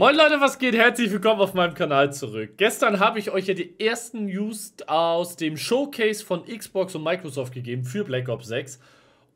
Moin Leute, was geht? Herzlich willkommen auf meinem Kanal zurück. Gestern habe ich euch ja die ersten News aus dem Showcase von Xbox und Microsoft gegeben für Black Ops 6.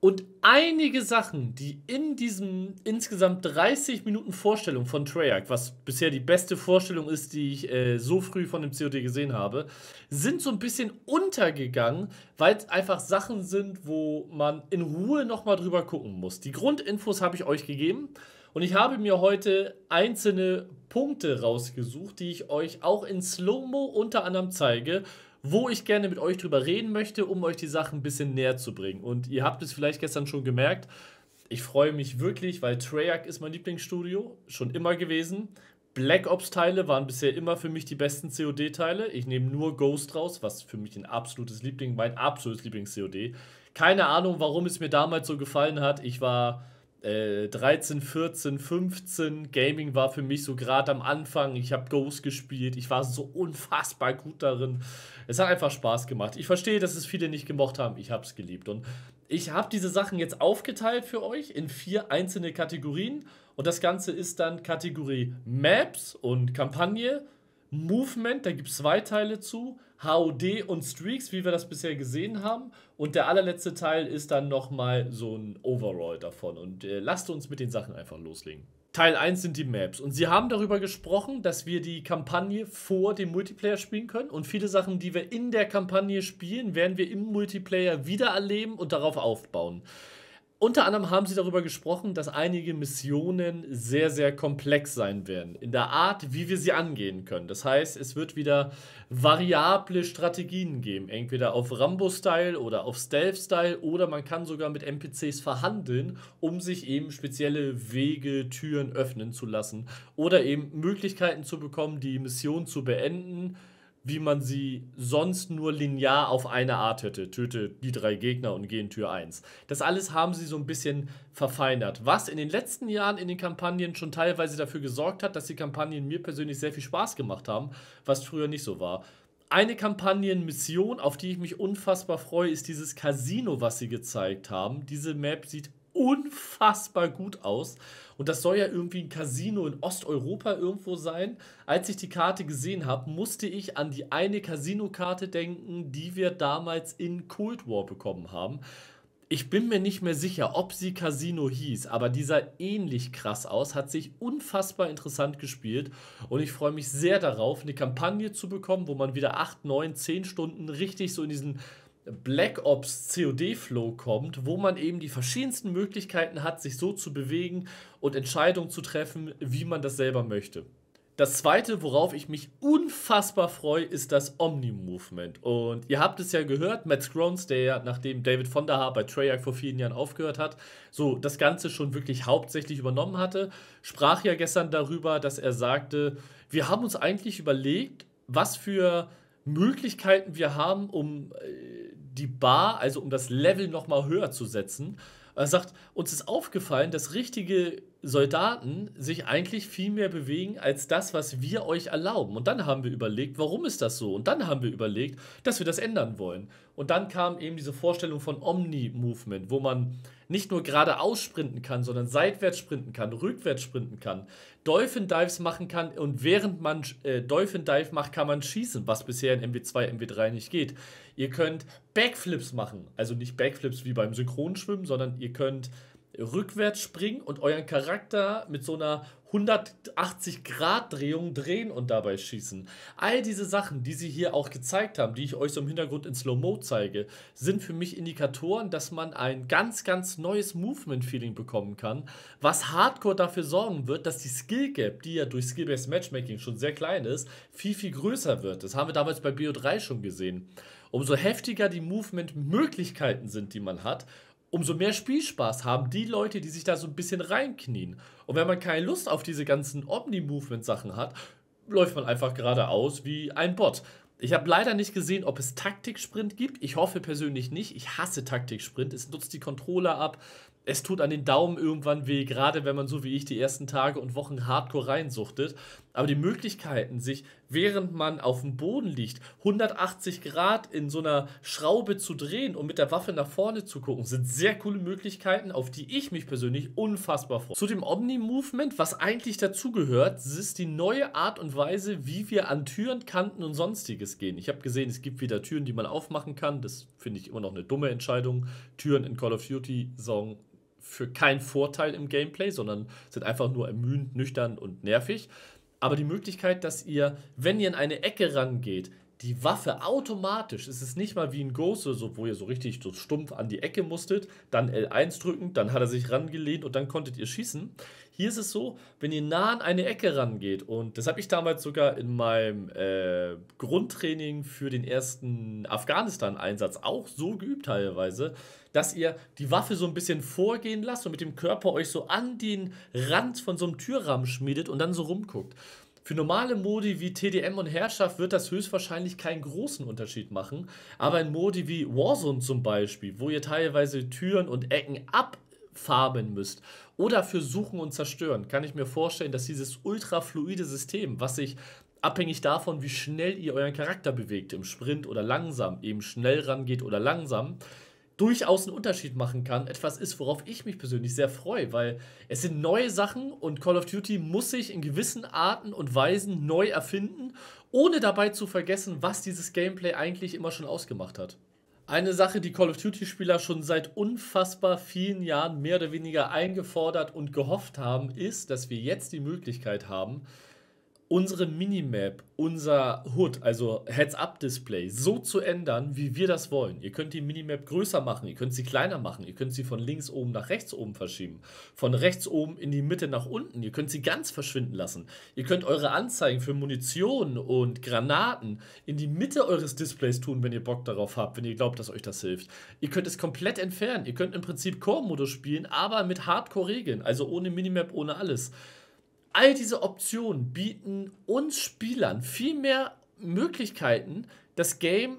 Und einige Sachen, die in diesem insgesamt 30 Minuten Vorstellung von Treyarch, was bisher die beste Vorstellung ist, die ich äh, so früh von dem COD gesehen habe, sind so ein bisschen untergegangen, weil es einfach Sachen sind, wo man in Ruhe nochmal drüber gucken muss. Die Grundinfos habe ich euch gegeben. Und ich habe mir heute einzelne Punkte rausgesucht, die ich euch auch in Slow-Mo unter anderem zeige, wo ich gerne mit euch drüber reden möchte, um euch die Sachen ein bisschen näher zu bringen. Und ihr habt es vielleicht gestern schon gemerkt, ich freue mich wirklich, weil Treyarch ist mein Lieblingsstudio, schon immer gewesen. Black Ops-Teile waren bisher immer für mich die besten COD-Teile. Ich nehme nur Ghost raus, was für mich ein absolutes Liebling, mein absolutes Lieblings-COD. Keine Ahnung, warum es mir damals so gefallen hat. Ich war 13, 14, 15. Gaming war für mich so gerade am Anfang. Ich habe Ghost gespielt. Ich war so unfassbar gut darin. Es hat einfach Spaß gemacht. Ich verstehe, dass es viele nicht gemocht haben. Ich habe es geliebt. Und ich habe diese Sachen jetzt aufgeteilt für euch in vier einzelne Kategorien. Und das Ganze ist dann Kategorie Maps und Kampagne, Movement, da gibt es zwei Teile zu, HOD und Streaks, wie wir das bisher gesehen haben. Und der allerletzte Teil ist dann nochmal so ein Overall davon. Und äh, lasst uns mit den Sachen einfach loslegen. Teil 1 sind die Maps. Und sie haben darüber gesprochen, dass wir die Kampagne vor dem Multiplayer spielen können. Und viele Sachen, die wir in der Kampagne spielen, werden wir im Multiplayer wieder erleben und darauf aufbauen. Unter anderem haben sie darüber gesprochen, dass einige Missionen sehr, sehr komplex sein werden, in der Art, wie wir sie angehen können. Das heißt, es wird wieder variable Strategien geben, entweder auf Rambo-Style oder auf Stealth-Style oder man kann sogar mit NPCs verhandeln, um sich eben spezielle Wege, Türen öffnen zu lassen oder eben Möglichkeiten zu bekommen, die Mission zu beenden wie man sie sonst nur linear auf eine Art hätte. Töte die drei Gegner und geh in Tür 1. Das alles haben sie so ein bisschen verfeinert. Was in den letzten Jahren in den Kampagnen schon teilweise dafür gesorgt hat, dass die Kampagnen mir persönlich sehr viel Spaß gemacht haben, was früher nicht so war. Eine Kampagnenmission, auf die ich mich unfassbar freue, ist dieses Casino, was sie gezeigt haben. Diese Map sieht unfassbar gut aus. Und das soll ja irgendwie ein Casino in Osteuropa irgendwo sein. Als ich die Karte gesehen habe, musste ich an die eine Casino-Karte denken, die wir damals in Cold War bekommen haben. Ich bin mir nicht mehr sicher, ob sie Casino hieß, aber dieser ähnlich krass aus hat sich unfassbar interessant gespielt und ich freue mich sehr darauf, eine Kampagne zu bekommen, wo man wieder 8, 9, 10 Stunden richtig so in diesen Black Ops COD Flow kommt, wo man eben die verschiedensten Möglichkeiten hat, sich so zu bewegen und Entscheidungen zu treffen, wie man das selber möchte. Das zweite, worauf ich mich unfassbar freue, ist das Omni-Movement. Und ihr habt es ja gehört, Matt Scrons, der ja nachdem David von der Haar bei Treyarch vor vielen Jahren aufgehört hat, so das Ganze schon wirklich hauptsächlich übernommen hatte, sprach ja gestern darüber, dass er sagte, wir haben uns eigentlich überlegt, was für Möglichkeiten wir haben, um äh, die Bar, also um das Level nochmal höher zu setzen. Er äh, sagt, uns ist aufgefallen, dass richtige Soldaten sich eigentlich viel mehr bewegen als das, was wir euch erlauben. Und dann haben wir überlegt, warum ist das so? Und dann haben wir überlegt, dass wir das ändern wollen. Und dann kam eben diese Vorstellung von Omni-Movement, wo man nicht nur geradeaus sprinten kann, sondern seitwärts sprinten kann, rückwärts sprinten kann, Dolphin Dives machen kann und während man äh, Dolphin Dive macht, kann man schießen, was bisher in MW2, MW3 nicht geht. Ihr könnt Backflips machen, also nicht Backflips wie beim Synchronschwimmen, sondern ihr könnt rückwärts springen und euren Charakter mit so einer 180-Grad-Drehung drehen und dabei schießen. All diese Sachen, die sie hier auch gezeigt haben, die ich euch so im Hintergrund in Slow-Mo zeige, sind für mich Indikatoren, dass man ein ganz, ganz neues Movement-Feeling bekommen kann, was hardcore dafür sorgen wird, dass die Skill-Gap, die ja durch Skill-Based Matchmaking schon sehr klein ist, viel, viel größer wird. Das haben wir damals bei BO3 schon gesehen umso heftiger die Movement-Möglichkeiten sind, die man hat, umso mehr Spielspaß haben die Leute, die sich da so ein bisschen reinknien. Und wenn man keine Lust auf diese ganzen Omni-Movement-Sachen hat, läuft man einfach geradeaus wie ein Bot. Ich habe leider nicht gesehen, ob es Taktiksprint gibt. Ich hoffe persönlich nicht. Ich hasse Taktiksprint. Es nutzt die Controller ab. Es tut an den Daumen irgendwann weh, gerade wenn man so wie ich die ersten Tage und Wochen hardcore reinsuchtet. Aber die Möglichkeiten, sich während man auf dem Boden liegt, 180 Grad in so einer Schraube zu drehen und mit der Waffe nach vorne zu gucken, sind sehr coole Möglichkeiten, auf die ich mich persönlich unfassbar freue. Zu dem Omni-Movement, was eigentlich dazugehört, ist die neue Art und Weise, wie wir an Türen, Kanten und sonstiges gehen. Ich habe gesehen, es gibt wieder Türen, die man aufmachen kann. Das finde ich immer noch eine dumme Entscheidung. Türen in Call of Duty sorgen für keinen Vorteil im Gameplay, sondern sind einfach nur ermüdend, nüchtern und nervig aber die Möglichkeit, dass ihr, wenn ihr in eine Ecke rangeht, die Waffe automatisch, es ist nicht mal wie ein Ghost so, wo ihr so richtig so stumpf an die Ecke musstet, dann L1 drücken, dann hat er sich rangelehnt und dann konntet ihr schießen, hier ist es so, wenn ihr nah an eine Ecke rangeht, und das habe ich damals sogar in meinem äh, Grundtraining für den ersten Afghanistan-Einsatz auch so geübt teilweise, dass ihr die Waffe so ein bisschen vorgehen lasst und mit dem Körper euch so an den Rand von so einem Türrahmen schmiedet und dann so rumguckt. Für normale Modi wie TDM und Herrschaft wird das höchstwahrscheinlich keinen großen Unterschied machen, aber in Modi wie Warzone zum Beispiel, wo ihr teilweise Türen und Ecken ab farmen müsst oder für Suchen und Zerstören, kann ich mir vorstellen, dass dieses ultrafluide System, was sich abhängig davon, wie schnell ihr euren Charakter bewegt, im Sprint oder langsam, eben schnell rangeht oder langsam, durchaus einen Unterschied machen kann. Etwas ist, worauf ich mich persönlich sehr freue, weil es sind neue Sachen und Call of Duty muss sich in gewissen Arten und Weisen neu erfinden, ohne dabei zu vergessen, was dieses Gameplay eigentlich immer schon ausgemacht hat. Eine Sache, die Call of Duty-Spieler schon seit unfassbar vielen Jahren mehr oder weniger eingefordert und gehofft haben, ist, dass wir jetzt die Möglichkeit haben, unsere Minimap, unser Hood, also Heads-Up-Display, so zu ändern, wie wir das wollen. Ihr könnt die Minimap größer machen, ihr könnt sie kleiner machen, ihr könnt sie von links oben nach rechts oben verschieben, von rechts oben in die Mitte nach unten, ihr könnt sie ganz verschwinden lassen. Ihr könnt eure Anzeigen für Munition und Granaten in die Mitte eures Displays tun, wenn ihr Bock darauf habt, wenn ihr glaubt, dass euch das hilft. Ihr könnt es komplett entfernen, ihr könnt im Prinzip Core-Modus spielen, aber mit Hardcore-Regeln, also ohne Minimap, ohne alles all diese Optionen bieten uns Spielern viel mehr Möglichkeiten, das Game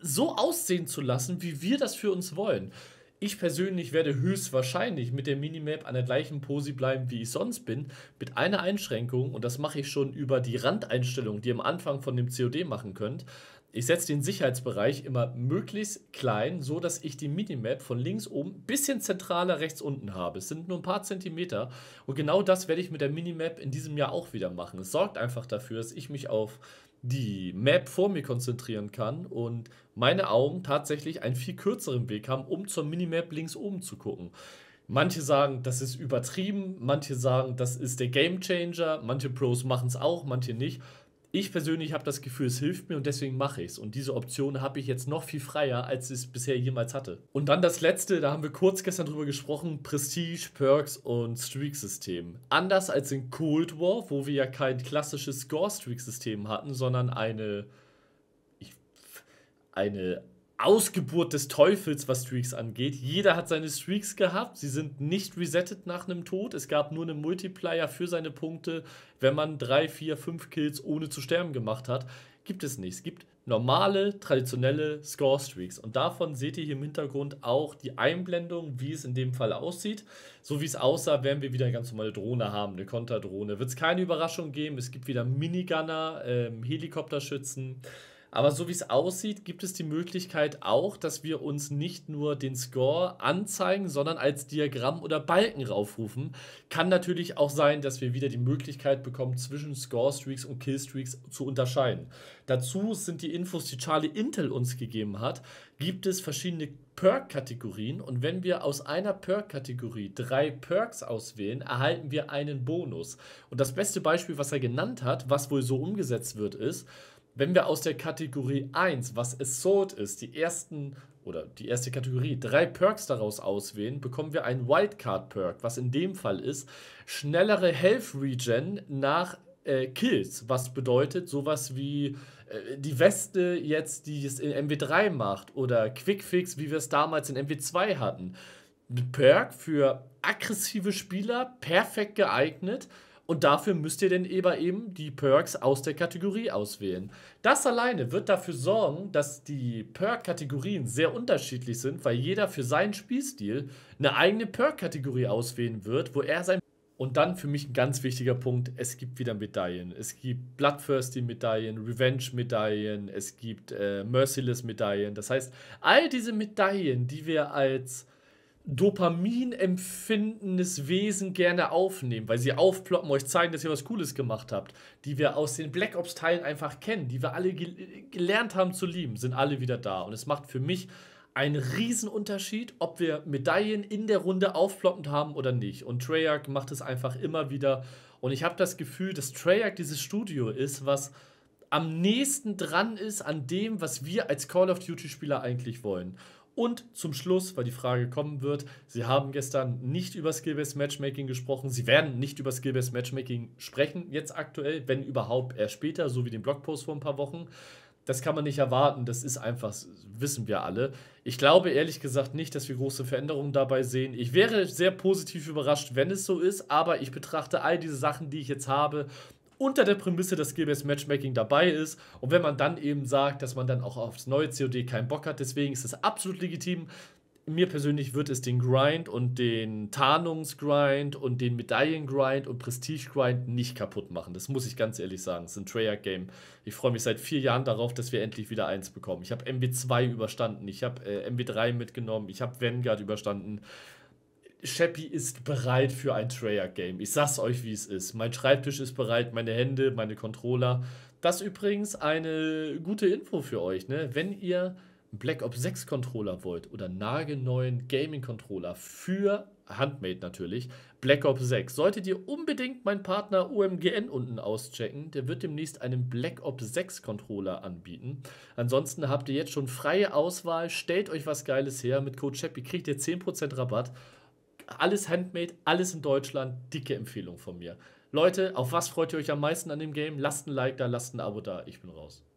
so aussehen zu lassen, wie wir das für uns wollen. Ich persönlich werde höchstwahrscheinlich mit der Minimap an der gleichen Posi bleiben, wie ich sonst bin, mit einer Einschränkung, und das mache ich schon über die Randeinstellung, die ihr am Anfang von dem COD machen könnt. Ich setze den Sicherheitsbereich immer möglichst klein, so dass ich die Minimap von links oben ein bisschen zentraler rechts unten habe. Es sind nur ein paar Zentimeter und genau das werde ich mit der Minimap in diesem Jahr auch wieder machen. Es sorgt einfach dafür, dass ich mich auf die Map vor mir konzentrieren kann und meine Augen tatsächlich einen viel kürzeren Weg haben, um zur Minimap links oben zu gucken. Manche sagen, das ist übertrieben, manche sagen, das ist der Gamechanger, manche Pros machen es auch, manche nicht ich persönlich habe das Gefühl, es hilft mir und deswegen mache ich es. Und diese Option habe ich jetzt noch viel freier, als ich es bisher jemals hatte. Und dann das letzte, da haben wir kurz gestern drüber gesprochen: Prestige, Perks und Streak-System. Anders als in Cold War, wo wir ja kein klassisches Score-Streak-System hatten, sondern eine. Ich, eine Ausgeburt des Teufels, was Streaks angeht. Jeder hat seine Streaks gehabt. Sie sind nicht resettet nach einem Tod. Es gab nur einen Multiplier für seine Punkte, wenn man drei, vier, fünf Kills ohne zu sterben gemacht hat. Gibt es nicht. Es gibt normale, traditionelle Score-Streaks. Und davon seht ihr hier im Hintergrund auch die Einblendung, wie es in dem Fall aussieht. So wie es aussah, werden wir wieder eine ganz normale Drohne haben, eine Konterdrohne. Wird es keine Überraschung geben. Es gibt wieder Minigunner, ähm, Helikopterschützen. Aber so wie es aussieht, gibt es die Möglichkeit auch, dass wir uns nicht nur den Score anzeigen, sondern als Diagramm oder Balken raufrufen. Kann natürlich auch sein, dass wir wieder die Möglichkeit bekommen, zwischen Score-Streaks und Kill-Streaks zu unterscheiden. Dazu sind die Infos, die Charlie Intel uns gegeben hat, gibt es verschiedene Perk-Kategorien und wenn wir aus einer Perk-Kategorie drei Perks auswählen, erhalten wir einen Bonus. Und das beste Beispiel, was er genannt hat, was wohl so umgesetzt wird, ist, wenn wir aus der Kategorie 1, was Assault ist, die ersten oder die erste Kategorie, drei Perks daraus auswählen, bekommen wir einen Wildcard-Perk, was in dem Fall ist schnellere Health Regen nach äh, Kills, was bedeutet sowas wie äh, die Weste jetzt, die es in MW3 macht oder Quick Fix, wie wir es damals in MW2 hatten. Perk für aggressive Spieler, perfekt geeignet und dafür müsst ihr denn eben die Perks aus der Kategorie auswählen. Das alleine wird dafür sorgen, dass die Perk-Kategorien sehr unterschiedlich sind, weil jeder für seinen Spielstil eine eigene Perk-Kategorie auswählen wird, wo er sein und dann für mich ein ganz wichtiger Punkt, es gibt wieder Medaillen. Es gibt Bloodthirsty-Medaillen, Revenge-Medaillen, es gibt äh, Merciless-Medaillen. Das heißt, all diese Medaillen, die wir als dopaminempfindendes Wesen gerne aufnehmen, weil sie aufploppen, euch zeigen, dass ihr was Cooles gemacht habt, die wir aus den Black Ops-Teilen einfach kennen, die wir alle gel gelernt haben zu lieben, sind alle wieder da. Und es macht für mich einen Riesenunterschied, ob wir Medaillen in der Runde aufploppend haben oder nicht. Und Treyarch macht es einfach immer wieder. Und ich habe das Gefühl, dass Treyarch dieses Studio ist, was am nächsten dran ist an dem, was wir als Call of Duty-Spieler eigentlich wollen. Und zum Schluss, weil die Frage kommen wird, Sie haben gestern nicht über Skill-Based Matchmaking gesprochen. Sie werden nicht über Skill-Based Matchmaking sprechen, jetzt aktuell, wenn überhaupt erst später, so wie den Blogpost vor ein paar Wochen. Das kann man nicht erwarten, das ist einfach, wissen wir alle. Ich glaube ehrlich gesagt nicht, dass wir große Veränderungen dabei sehen. Ich wäre sehr positiv überrascht, wenn es so ist, aber ich betrachte all diese Sachen, die ich jetzt habe, unter der Prämisse, dass Skill-Based Matchmaking dabei ist. Und wenn man dann eben sagt, dass man dann auch aufs neue COD keinen Bock hat, deswegen ist es absolut legitim. Mir persönlich wird es den Grind und den Tarnungsgrind und den Medaillengrind und Prestigegrind nicht kaputt machen. Das muss ich ganz ehrlich sagen. Es ist ein Treyarch-Game. Ich freue mich seit vier Jahren darauf, dass wir endlich wieder eins bekommen. Ich habe MW2 überstanden, ich habe äh, MW3 mitgenommen, ich habe Vanguard überstanden. Sheppy ist bereit für ein Treyarch-Game. Ich sag's euch, wie es ist. Mein Schreibtisch ist bereit, meine Hände, meine Controller. Das ist übrigens eine gute Info für euch. Ne? Wenn ihr einen Black Ops 6 Controller wollt oder einen nagelneuen Gaming Controller für Handmade natürlich, Black Ops 6, solltet ihr unbedingt meinen Partner OMGN unten auschecken. Der wird demnächst einen Black Ops 6 Controller anbieten. Ansonsten habt ihr jetzt schon freie Auswahl. Stellt euch was Geiles her. Mit Code Chappy kriegt ihr 10% Rabatt alles handmade, alles in Deutschland. Dicke Empfehlung von mir. Leute, auf was freut ihr euch am meisten an dem Game? Lasst ein Like da, lasst ein Abo da. Ich bin raus.